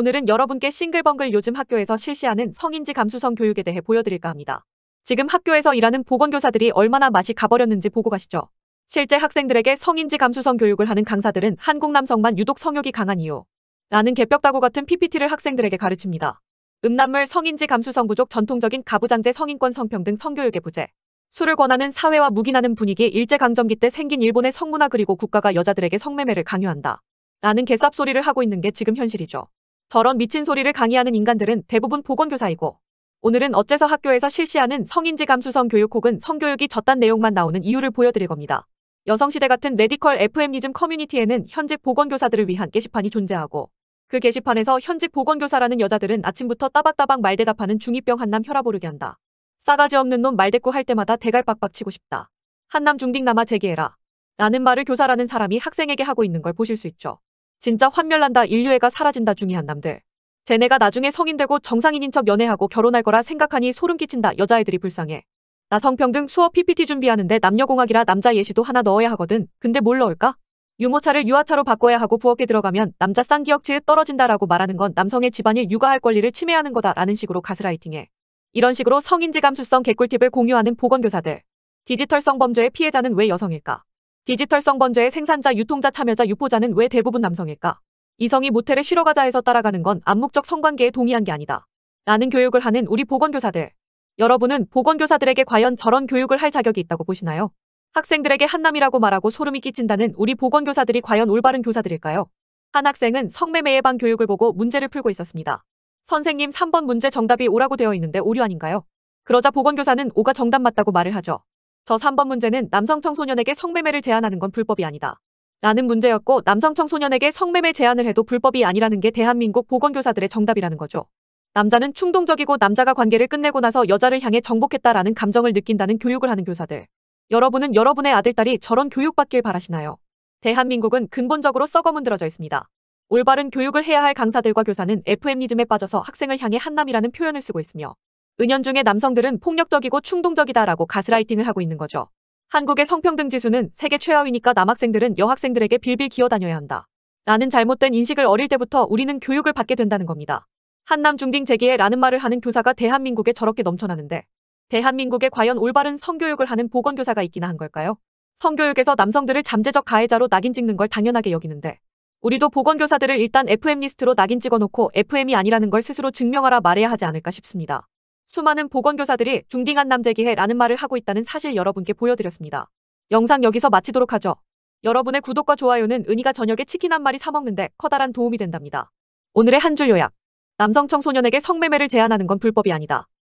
오늘은 여러분께 싱글벙글 요즘 학교에서 실시하는 성인지 감수성 교육에 대해 보여드릴까 합니다. 지금 학교에서 일하는 보건교사들이 얼마나 맛이 가버렸는지 보고 가시죠. 실제 학생들에게 성인지 감수성 교육을 하는 강사들은 한국 남성만 유독 성욕이 강한 이유. 라는 개벽다구 같은 PPT를 학생들에게 가르칩니다. 음란물 성인지 감수성 부족 전통적인 가부장제 성인권 성평등 성교육의 부재. 술을 권하는 사회와 묵인하는 분위기 일제강점기 때 생긴 일본의 성문화 그리고 국가가 여자들에게 성매매를 강요한다. 라는 개쌉 소리를 하고 있는 게 지금 현실이죠. 저런 미친 소리를 강의하는 인간들은 대부분 보건교사이고 오늘은 어째서 학교에서 실시하는 성인지 감수성 교육 혹은 성교육이 저딴 내용만 나오는 이유를 보여드릴 겁니다. 여성시대 같은 레디컬 FM니즘 커뮤니티에는 현직 보건교사들을 위한 게시판이 존재하고 그 게시판에서 현직 보건교사라는 여자들은 아침부터 따박따박 말대답하는 중이병 한남 혈압 오르게 한다. 싸가지 없는 놈 말대꾸 할 때마다 대갈 빡빡 치고 싶다. 한남 중딩 남아 재개해라. 라는 말을 교사라는 사람이 학생에게 하고 있는 걸 보실 수 있죠. 진짜 환멸난다 인류애가 사라진다 중이한 남대 쟤네가 나중에 성인되고 정상인인 척 연애하고 결혼할 거라 생각하니 소름 끼친다 여자애들이 불쌍해. 나 성평등 수업 PPT 준비하는데 남녀공학이라 남자 예시도 하나 넣어야 하거든. 근데 뭘 넣을까? 유모차를 유아차로 바꿔야 하고 부엌에 들어가면 남자 쌍기역치에 떨어진다라고 말하는 건 남성의 집안일 육아할 권리를 침해하는 거다라는 식으로 가스라이팅해. 이런 식으로 성인지 감수성 개꿀팁을 공유하는 보건교사들. 디지털 성범죄의 피해자는 왜 여성일까? 디지털 성범죄의 생산자, 유통자, 참여자, 유포자는 왜 대부분 남성일까? 이성이 모텔에 쉬러 가자 해서 따라가는 건 암묵적 성관계에 동의한 게 아니다. 라는 교육을 하는 우리 보건교사들. 여러분은 보건교사들에게 과연 저런 교육을 할 자격이 있다고 보시나요? 학생들에게 한남이라고 말하고 소름이 끼친다는 우리 보건교사들이 과연 올바른 교사들일까요? 한 학생은 성매매예 방 교육을 보고 문제를 풀고 있었습니다. 선생님 3번 문제 정답이 오라고 되어 있는데 오류 아닌가요? 그러자 보건교사는 오가 정답 맞다고 말을 하죠. 저 3번 문제는 남성 청소년에게 성매매를 제한하는 건 불법이 아니다. 라는 문제였고 남성 청소년에게 성매매 제한을 해도 불법이 아니라는 게 대한민국 보건교사들의 정답이라는 거죠. 남자는 충동적이고 남자가 관계를 끝내고 나서 여자를 향해 정복했다라는 감정을 느낀다는 교육을 하는 교사들. 여러분은 여러분의 아들딸이 저런 교육받길 바라시나요? 대한민국은 근본적으로 썩어 문들어져 있습니다. 올바른 교육을 해야 할 강사들과 교사는 FM리즘에 빠져서 학생을 향해 한남이라는 표현을 쓰고 있으며 은연중에 남성들은 폭력적이고 충동적이다라고 가스라이팅을 하고 있는 거죠. 한국의 성평등 지수는 세계 최하위니까 남학생들은 여학생들에게 빌빌 기어다녀야 한다. 라는 잘못된 인식을 어릴 때부터 우리는 교육을 받게 된다는 겁니다. 한남 중딩 재기에 라는 말을 하는 교사가 대한민국에 저렇게 넘쳐나는데 대한민국에 과연 올바른 성교육을 하는 보건교사가 있기나 한 걸까요? 성교육에서 남성들을 잠재적 가해자로 낙인 찍는 걸 당연하게 여기는데 우리도 보건교사들을 일단 FM리스트로 낙인 찍어놓고 FM이 아니라는 걸 스스로 증명하라 말해야 하지 않을까 싶습니다. 수많은 보건교사들이 중딩한 남재기해라는 말을 하고 있다는 사실 여러분께 보여드렸습니다. 영상 여기서 마치도록 하죠. 여러분의 구독과 좋아요는 은희가 저녁에 치킨 한 마리 사 먹는데 커다란 도움이 된답니다. 오늘의 한 줄 요약. 남성 청소년에게 성매매를 제한하는 건 불법이 아니다.